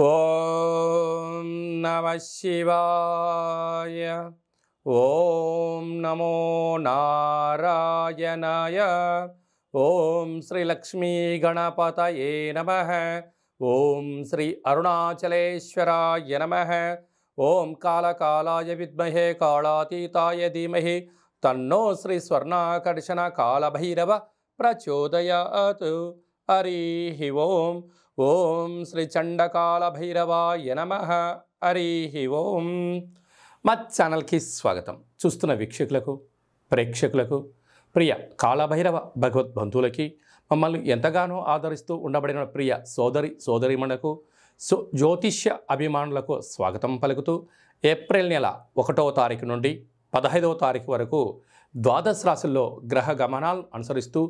ॐ नमः शिवाय ॐ नमो नारायणाय ॐ श्रीलक्ष्मीगणपतये नमः ॐ श्री अरुणाचलेश्वराय नमः ॐ कालकालाय विद्महे कालातीताय धीमहि तन्नो श्रीस्वर्णाकर्षणकालभैरव प्रचोदयात् हरिः ओम् ఓం శ్రీ చండకాల భైరవాయ నమ హరి ఓం మా ఛానల్కి స్వాగతం చూస్తున్న వీక్షకులకు ప్రేక్షకులకు ప్రియ కాళభైరవ భగవద్ బంధువులకి మమ్మల్ని ఎంతగానో ఆదరిస్తూ ఉండబడిన ప్రియ సోదరి సోదరిమణకు సో జ్యోతిష్య అభిమానులకు స్వాగతం పలుకుతూ ఏప్రిల్ నెల ఒకటవ తారీఖు నుండి పదహైదవ తారీఖు వరకు ద్వాదశ రాశుల్లో గ్రహ గమనాలను అనుసరిస్తూ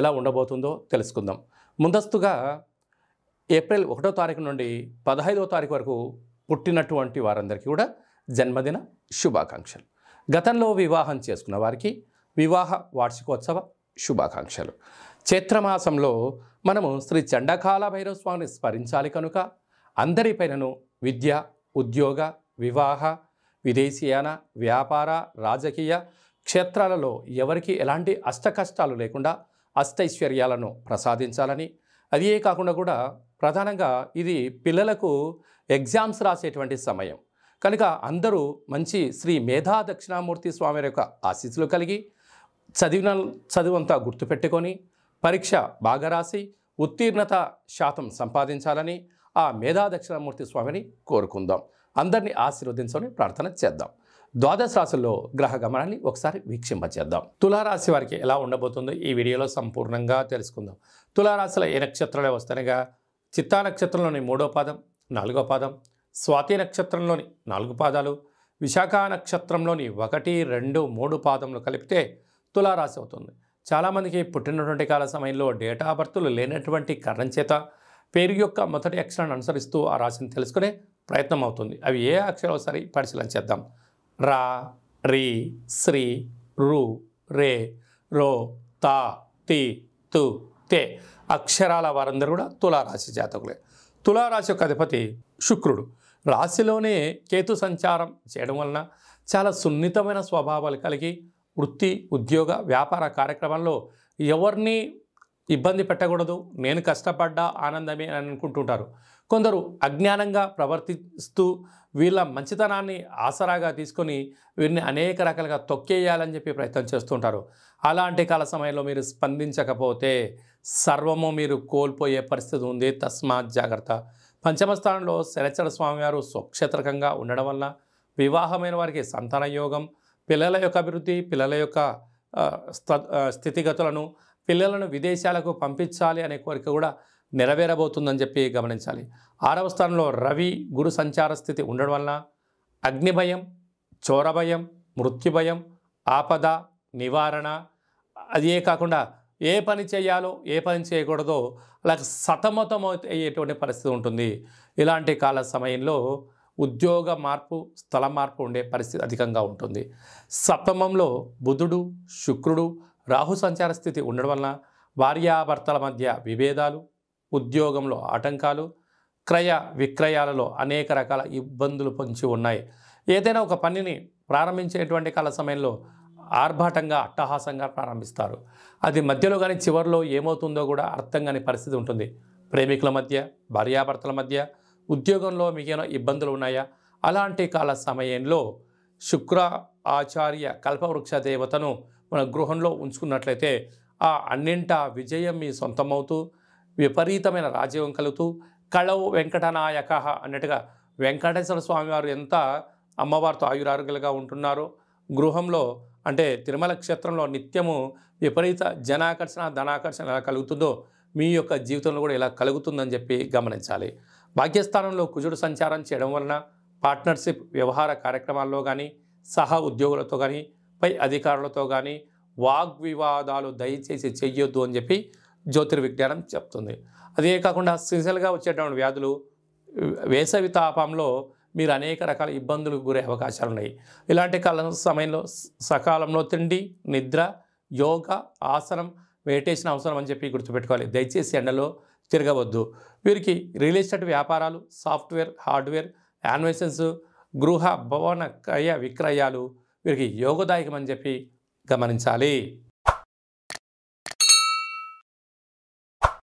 ఎలా ఉండబోతుందో తెలుసుకుందాం ముందస్తుగా ఏప్రిల్ ఒకటో తారీఖు నుండి పదహైదో తారీఖు వరకు పుట్టినటువంటి వారందరికీ కూడా జన్మదిన శుభాకాంక్షలు గతంలో వివాహం చేసుకున్న వారికి వివాహ వార్షికోత్సవ శుభాకాంక్షలు చైత్రమాసంలో మనము శ్రీ చండకాల భైరవ స్వామిని స్మరించాలి కనుక అందరిపైనను విద్య ఉద్యోగ వివాహ విదేశీయాన వ్యాపార రాజకీయ క్షేత్రాలలో ఎవరికి ఎలాంటి కష్టాలు లేకుండా అష్టైశ్వర్యాలను ప్రసాదించాలని అదే కాకుండా కూడా ప్రధానంగా ఇది పిల్లలకు ఎగ్జామ్స్ రాసేటువంటి సమయం కనుక అందరూ మంచి శ్రీ మేధా దక్షిణామూర్తి స్వామి యొక్క ఆశీస్సులు కలిగి చదివిన చదువంతా గుర్తుపెట్టుకొని పరీక్ష బాగా రాసి ఉత్తీర్ణత శాతం సంపాదించాలని ఆ మేధా దక్షిణామూర్తి స్వామిని కోరుకుందాం అందరినీ ఆశీర్వదించమని ప్రార్థన చేద్దాం ద్వాదశ రాశుల్లో గ్రహ గమనాన్ని ఒకసారి వీక్షింపచేద్దాం తులారాశి వారికి ఎలా ఉండబోతుందో ఈ వీడియోలో సంపూర్ణంగా తెలుసుకుందాం తులారాశిలో ఏ నక్షత్రాలు వస్తాయిగా చిత్తా నక్షత్రంలోని మూడో పాదం నాలుగో పాదం స్వాతి నక్షత్రంలోని నాలుగు పాదాలు విశాఖ నక్షత్రంలోని ఒకటి రెండు మూడు పాదములు కలిపితే తులారాశి అవుతుంది చాలామందికి పుట్టినటువంటి కాల సమయంలో డేటా బర్త్లు లేనటువంటి కారణం చేత పేరు యొక్క మొదటి అక్షరాన్ని అనుసరిస్తూ ఆ రాశిని తెలుసుకునే ప్రయత్నం అవుతుంది అవి ఏ అక్షరం సరి పరిశీలన చేద్దాం రా రీ శ్రీ రు రే రో తా తి తు తే అక్షరాల వారందరూ కూడా తులారాశి జాతకులే తులారాశి యొక్క అధిపతి శుక్రుడు రాశిలోనే కేతు సంచారం చేయడం వలన చాలా సున్నితమైన స్వభావాలు కలిగి వృత్తి ఉద్యోగ వ్యాపార కార్యక్రమాల్లో ఎవరిని ఇబ్బంది పెట్టకూడదు నేను కష్టపడ్డా ఆనందమే అని అనుకుంటుంటారు కొందరు అజ్ఞానంగా ప్రవర్తిస్తూ వీళ్ళ మంచితనాన్ని ఆసరాగా తీసుకొని వీరిని అనేక రకాలుగా తొక్కేయాలని చెప్పి ప్రయత్నం చేస్తుంటారు అలాంటి కాల సమయంలో మీరు స్పందించకపోతే సర్వము మీరు కోల్పోయే పరిస్థితి ఉంది తస్మాత్ జాగ్రత్త పంచమస్థానంలో స్థానంలో శరచర స్వామివారు స్వక్షేత్రకంగా ఉండడం వల్ల వివాహమైన వారికి సంతాన యోగం పిల్లల యొక్క అభివృద్ధి పిల్లల యొక్క స్థితిగతులను పిల్లలను విదేశాలకు పంపించాలి అనే కోరిక కూడా నెరవేరబోతుందని చెప్పి గమనించాలి ఆరవ స్థానంలో రవి గురు సంచార స్థితి ఉండడం వలన అగ్నిభయం చోరభయం మృత్యుభయం ఆపద నివారణ అదే కాకుండా ఏ పని చేయాలో ఏ పని చేయకూడదో అలా సతమతం అయ్యేటువంటి పరిస్థితి ఉంటుంది ఇలాంటి కాల సమయంలో ఉద్యోగ మార్పు స్థల మార్పు ఉండే పరిస్థితి అధికంగా ఉంటుంది సప్తమంలో బుధుడు శుక్రుడు రాహు సంచార స్థితి ఉండడం వలన భార్యాభర్తల మధ్య విభేదాలు ఉద్యోగంలో ఆటంకాలు క్రయ విక్రయాలలో అనేక రకాల ఇబ్బందులు పొంచి ఉన్నాయి ఏదైనా ఒక పనిని ప్రారంభించేటువంటి కాల సమయంలో ఆర్భాటంగా అట్టహాసంగా ప్రారంభిస్తారు అది మధ్యలో కానీ చివరిలో ఏమవుతుందో కూడా అర్థం కాని పరిస్థితి ఉంటుంది ప్రేమికుల మధ్య భార్యాభర్తల మధ్య ఉద్యోగంలో మిగిలిన ఇబ్బందులు ఉన్నాయా అలాంటి కాల సమయంలో శుక్ర ఆచార్య కల్పవృక్ష దేవతను మన గృహంలో ఉంచుకున్నట్లయితే ఆ అన్నింట విజయం మీ సొంతమవుతూ విపరీతమైన రాజయోగం కలుగుతూ కళవు వెంకటనాయక అన్నట్టుగా వెంకటేశ్వర స్వామివారు ఎంత అమ్మవారితో ఆయురారుగలుగా ఉంటున్నారో గృహంలో అంటే తిరుమల క్షేత్రంలో నిత్యము విపరీత జనాకర్షణ ధనాకర్షణ ఎలా కలుగుతుందో మీ యొక్క జీవితంలో కూడా ఇలా కలుగుతుందని చెప్పి గమనించాలి భాగ్యస్థానంలో కుజుడు సంచారం చేయడం వలన పార్ట్నర్షిప్ వ్యవహార కార్యక్రమాల్లో కానీ సహా ఉద్యోగులతో కానీ పై అధికారులతో కానీ వాగ్వివాదాలు దయచేసి చెయ్యొద్దు అని చెప్పి జ్యోతిర్విజ్ఞానం చెప్తుంది అదే కాకుండా సీజనల్గా వచ్చేటువంటి వ్యాధులు వేసవి తాపంలో మీరు అనేక రకాల ఇబ్బందులకు గురే అవకాశాలు ఉన్నాయి ఇలాంటి కాలం సమయంలో సకాలంలో తిండి నిద్ర యోగ ఆసనం మెడిటేషన్ అవసరం అని చెప్పి గుర్తుపెట్టుకోవాలి దయచేసి ఎండలో తిరగవద్దు వీరికి రియల్ ఎస్టేట్ వ్యాపారాలు సాఫ్ట్వేర్ హార్డ్వేర్ యాన్వేషన్స్ గృహ భవన క్రయ విక్రయాలు వీరికి యోగదాయకమని చెప్పి గమనించాలి